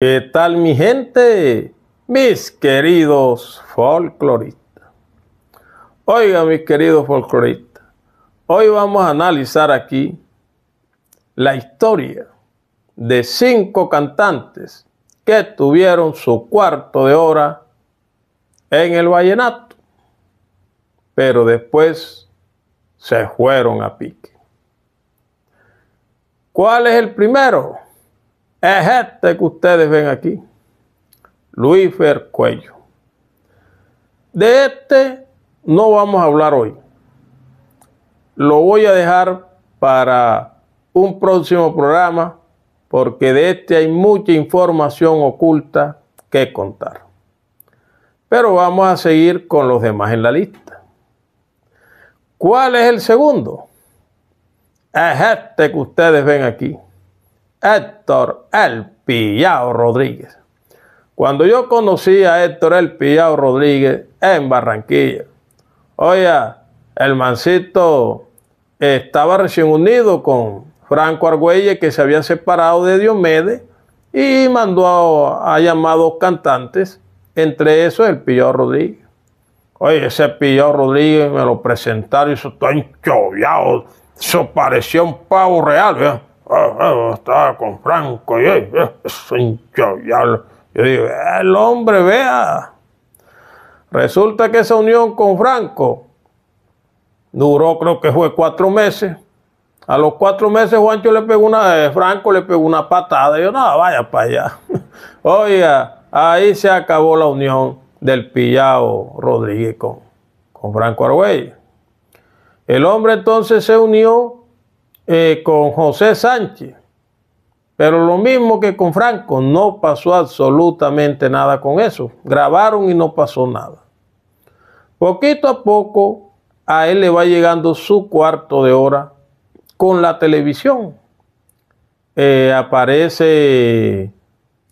¿Qué tal mi gente? Mis queridos folcloristas. Oiga, mis queridos folcloristas, hoy vamos a analizar aquí la historia de cinco cantantes que tuvieron su cuarto de hora en el vallenato, pero después se fueron a pique. ¿Cuál es el primero? es este que ustedes ven aquí, Luis Fer Cuello. De este no vamos a hablar hoy. Lo voy a dejar para un próximo programa porque de este hay mucha información oculta que contar. Pero vamos a seguir con los demás en la lista. ¿Cuál es el segundo? Es este que ustedes ven aquí. Héctor El Pillao Rodríguez. Cuando yo conocí a Héctor El Pillao Rodríguez en Barranquilla, oye, el mancito estaba recién unido con Franco Argüelle, que se había separado de Diomedes, y mandó a, a llamados cantantes, entre esos el Pillao Rodríguez. Oye, ese Pillao Rodríguez me lo presentaron y eso está enchoviado, eso parecía un pavo real, ¿eh? estaba con Franco, y Yo digo, el hombre, vea. Resulta que esa unión con Franco duró, creo que fue cuatro meses. A los cuatro meses Juancho le pegó una, eh, Franco le pegó una patada. Yo, no, vaya para allá. Oiga, ahí se acabó la unión del pillado Rodríguez con, Franco Arguello El hombre entonces se unió eh, con José Sánchez. Pero lo mismo que con Franco, no pasó absolutamente nada con eso. Grabaron y no pasó nada. Poquito a poco a él le va llegando su cuarto de hora con la televisión. Eh, aparece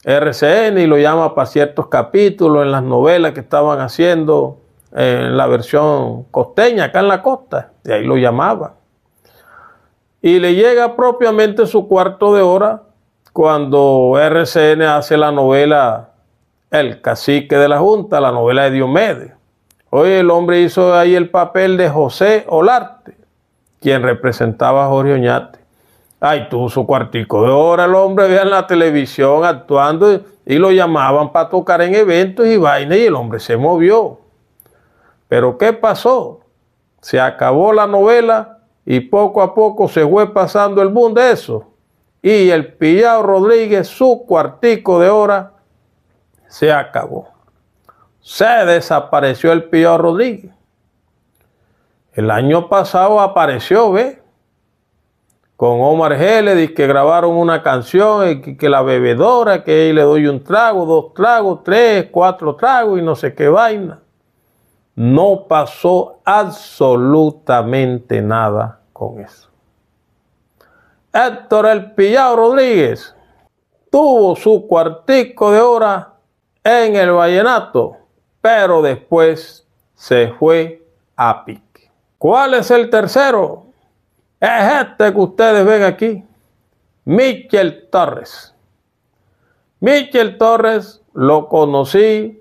RCN y lo llama para ciertos capítulos en las novelas que estaban haciendo eh, en la versión costeña, acá en la costa. De ahí lo llamaba y le llega propiamente su cuarto de hora cuando RCN hace la novela El cacique de la Junta, la novela de Diomedes. Hoy el hombre hizo ahí el papel de José Olarte, quien representaba a Jorge Oñate. Ahí tuvo su cuartico de hora el hombre, en la televisión actuando y lo llamaban para tocar en eventos y vainas y el hombre se movió. Pero ¿qué pasó? Se acabó la novela y poco a poco se fue pasando el boom de eso. Y el pillado Rodríguez, su cuartico de hora, se acabó. Se desapareció el pillado Rodríguez. El año pasado apareció, ¿ve? Con Omar Gélez, que grabaron una canción, y que la bebedora, que ahí le doy un trago, dos tragos, tres, cuatro tragos y no sé qué vaina. No pasó absolutamente nada con eso. Héctor El Pillado Rodríguez tuvo su cuartico de hora en el vallenato, pero después se fue a pique. ¿Cuál es el tercero? Es este que ustedes ven aquí, Michel Torres. Michel Torres lo conocí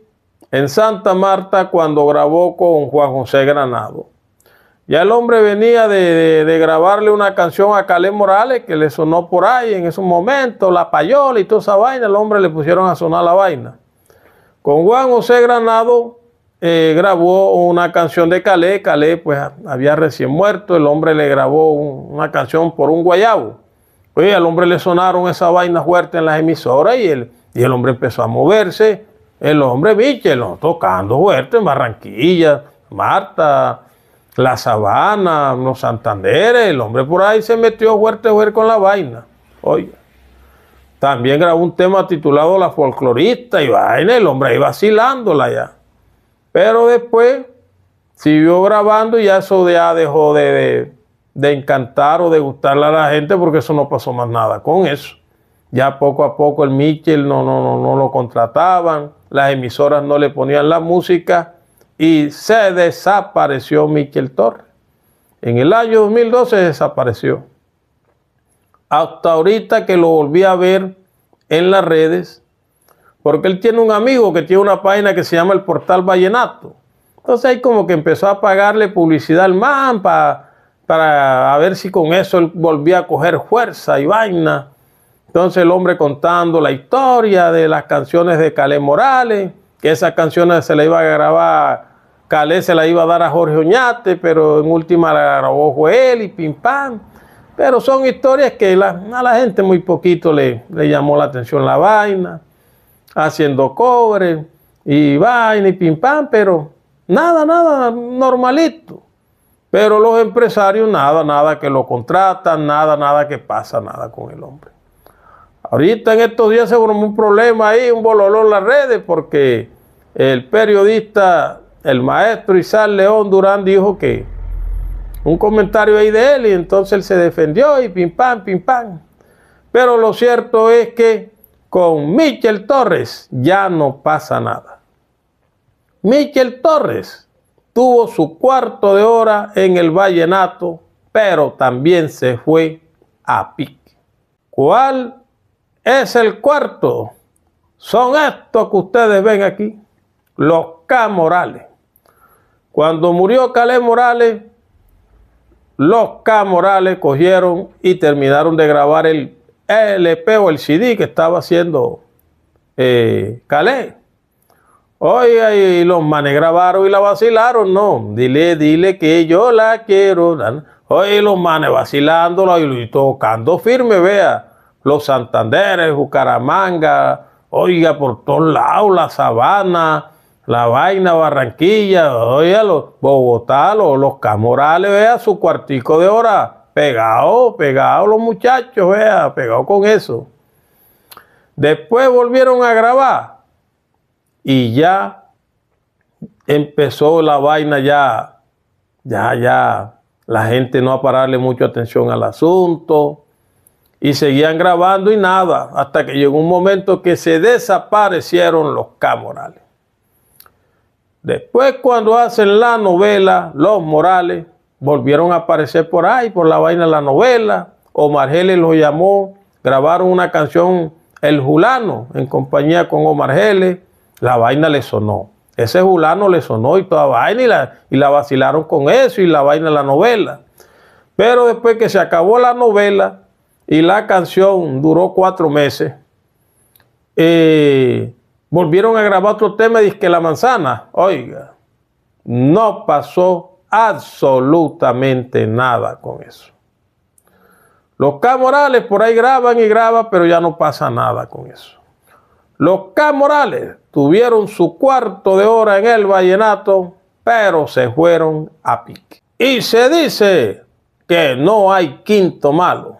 en Santa Marta cuando grabó con Juan José Granado. Ya el hombre venía de, grabarle una canción a Calé Morales que le sonó por ahí en ese momento la payola y toda esa vaina, el hombre le pusieron a sonar la vaina. Con Juan José Granado eh, grabó una canción de Calé, Calé pues había recién muerto, el hombre le grabó una canción por un guayabo. Oye, al hombre le sonaron esa vaina fuerte en las emisoras y y el hombre empezó a moverse, el hombre Michel, tocando fuerte en Barranquilla, Marta, La Sabana, los Santanderes, el hombre por ahí se metió fuerte, fuerte con la vaina. Oye, también grabó un tema titulado La folclorista y vaina, el hombre ahí vacilándola ya. Pero después siguió grabando y ya eso ya dejó de, encantar o de gustarle a la gente porque eso no pasó más nada con eso. Ya poco a poco el Michel no, no, no, no lo contrataban las emisoras no le ponían la música y se desapareció Michel Torres. En el año 2012 desapareció. Hasta ahorita que lo volví a ver en las redes, porque él tiene un amigo que tiene una página que se llama el Portal Vallenato. Entonces ahí como que empezó a pagarle publicidad al man para, para ver si con eso él volvía a coger fuerza y vaina. Entonces el hombre contando la historia de las canciones de Calé Morales, que esas canciones se las iba a grabar, Calé se las iba a dar a Jorge Oñate, pero en última la grabó Joel y Pim Pam. Pero son historias que a la gente muy poquito le, le llamó la atención la vaina, haciendo cobre y vaina y pim pam, pero nada, nada, normalito. Pero los empresarios, nada, nada que lo contratan, nada, nada que pasa, nada con el hombre. Ahorita en estos días se formó un problema ahí, un bololón en las redes, porque el periodista, el maestro Isaac León Durán dijo que un comentario ahí de él y entonces él se defendió y pim pam, pim pam. Pero lo cierto es que con Michel Torres ya no pasa nada. Michel Torres tuvo su cuarto de hora en el Vallenato, pero también se fue a pique. ¿Cuál es el cuarto. Son estos que ustedes ven aquí, los K Morales. Cuando murió Calé Morales, los K Morales cogieron y terminaron de grabar el LP o el CD que estaba haciendo eh, Calé. Oye y los manes grabaron y la vacilaron. No, dile, dile que yo la quiero. Oye, los manes vacilándola y tocando firme, vea los Santanderes, Bucaramanga, oiga, por todos lados, la Sabana, la Vaina, Barranquilla, oiga, los Bogotá, los, los Camorales, vea su cuartico de hora, pegado, pegado los muchachos, vea, pegado con eso. Después volvieron a grabar y ya empezó la vaina ya, ya, ya, la gente no a pararle mucha atención al asunto y seguían grabando y nada, hasta que llegó un momento que se desaparecieron los camorales. Después cuando hacen la novela, los morales volvieron a aparecer por ahí, por la vaina de la novela. Omar Geles los llamó, grabaron una canción, El Julano, en compañía con Omar Geles. La vaina le sonó. Ese Julano le sonó y toda vaina y la, y la vacilaron con eso y la vaina de la novela. Pero después que se acabó la novela, y la canción duró cuatro meses. Eh, volvieron a grabar otro tema y que la manzana, oiga, no pasó absolutamente nada con eso. Los K Morales por ahí graban y graban, pero ya no pasa nada con eso. Los K Morales tuvieron su cuarto de hora en el vallenato, pero se fueron a pique. Y se dice que no hay quinto malo.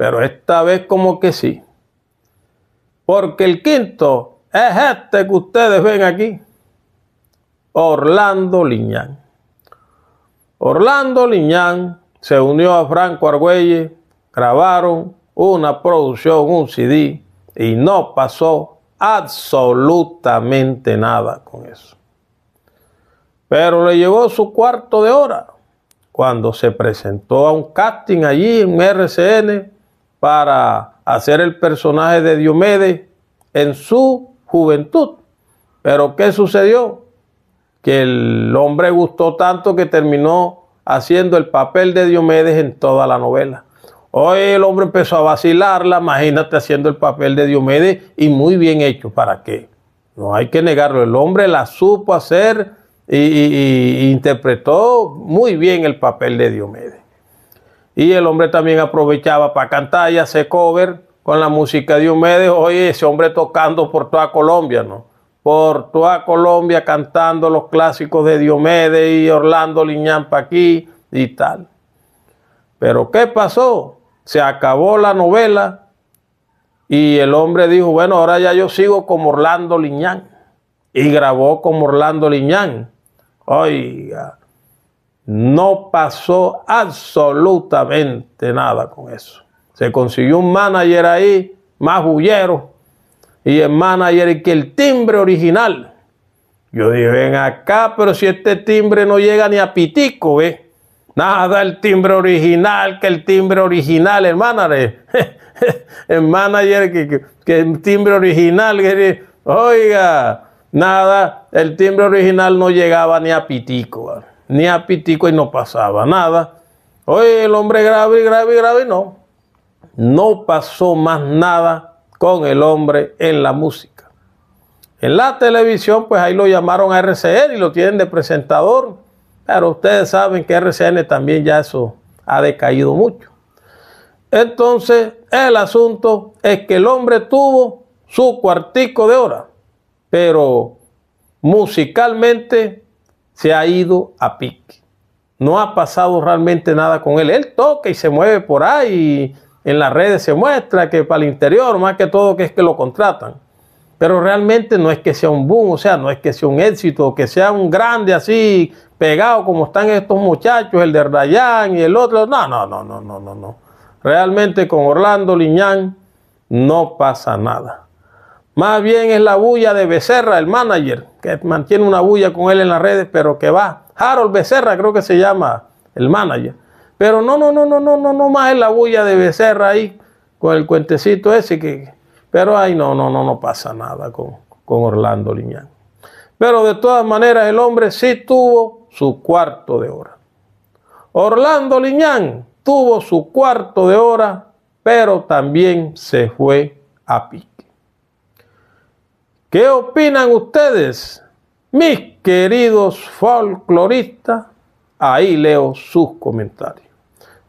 Pero esta vez como que sí. Porque el quinto es este que ustedes ven aquí. Orlando Liñán. Orlando Liñán se unió a Franco Argüelles, grabaron una producción, un CD, y no pasó absolutamente nada con eso. Pero le llegó su cuarto de hora cuando se presentó a un casting allí en RCN para hacer el personaje de Diomedes en su juventud. Pero ¿qué sucedió? Que el hombre gustó tanto que terminó haciendo el papel de Diomedes en toda la novela. Hoy el hombre empezó a vacilarla, imagínate haciendo el papel de Diomedes y muy bien hecho, ¿para qué? No hay que negarlo, el hombre la supo hacer e interpretó muy bien el papel de Diomedes. Y el hombre también aprovechaba para cantar y hacer cover con la música de Diomedes. Oye, ese hombre tocando por toda Colombia, ¿no? Por toda Colombia cantando los clásicos de Diomedes y Orlando Liñán pa' aquí y tal. Pero ¿qué pasó? Se acabó la novela y el hombre dijo, bueno, ahora ya yo sigo como Orlando Liñán. Y grabó como Orlando Liñán. Oiga, no pasó absolutamente nada con eso. Se consiguió un manager ahí, más bullero, y el manager que el timbre original. Yo dije, ven acá, pero si este timbre no llega ni a pitico, ¿ves? Nada, el timbre original, que el timbre original, hermana el manager, que, el timbre original. oiga, nada, el timbre original no llegaba ni a pitico ni a pitico y no pasaba nada. Oye, el hombre grave, grave, grave, no. No pasó más nada con el hombre en la música. En la televisión, pues ahí lo llamaron a RCN y lo tienen de presentador. Pero ustedes saben que RCN también ya eso ha decaído mucho. Entonces, el asunto es que el hombre tuvo su cuartico de hora, pero musicalmente se ha ido a pique. No ha pasado realmente nada con él. Él toca y se mueve por ahí. en las redes se muestra que para el interior, más que todo, que es que lo contratan. Pero realmente no es que sea un boom, o sea, no es que sea un éxito, que sea un grande así, pegado como están estos muchachos, el de Rayán y el otro. no, no, no, no, no, no. Realmente con Orlando Liñán no pasa nada. Más bien es la bulla de Becerra, el manager, que mantiene una bulla con él en las redes, pero que va. Harold Becerra creo que se llama el manager. Pero no, no, no, no, no, no, no más es la bulla de Becerra ahí, con el cuentecito ese que... Pero ahí no, no, no, no pasa nada con, con Orlando Liñán. Pero de todas maneras el hombre sí tuvo su cuarto de hora. Orlando Liñán tuvo su cuarto de hora, pero también se fue a pique. ¿Qué opinan ustedes, mis queridos folcloristas? Ahí leo sus comentarios.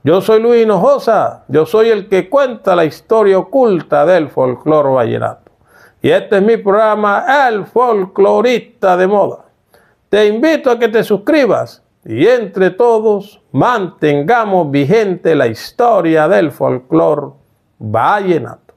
Yo soy Luis Hinojosa, yo soy el que cuenta la historia oculta del folclor vallenato. Y este es mi programa, El Folclorista de Moda. Te invito a que te suscribas y entre todos mantengamos vigente la historia del folclor vallenato.